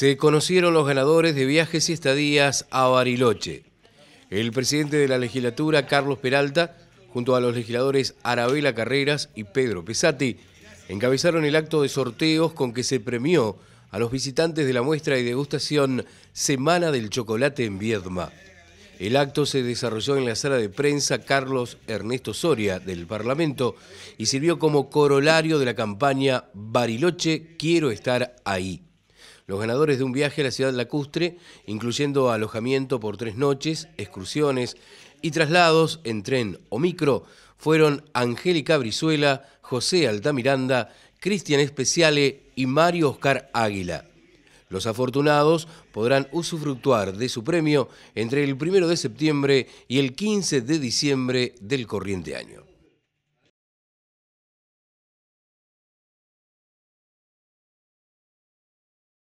se conocieron los ganadores de viajes y estadías a Bariloche. El presidente de la legislatura, Carlos Peralta, junto a los legisladores Arabela Carreras y Pedro Pesati, encabezaron el acto de sorteos con que se premió a los visitantes de la muestra y degustación Semana del Chocolate en Viedma. El acto se desarrolló en la sala de prensa Carlos Ernesto Soria del Parlamento y sirvió como corolario de la campaña Bariloche Quiero estar ahí los ganadores de un viaje a la ciudad lacustre, incluyendo alojamiento por tres noches, excursiones y traslados en tren o micro, fueron Angélica Brizuela, José Altamiranda, Cristian Especiale y Mario Oscar Águila. Los afortunados podrán usufructuar de su premio entre el 1 de septiembre y el 15 de diciembre del corriente año.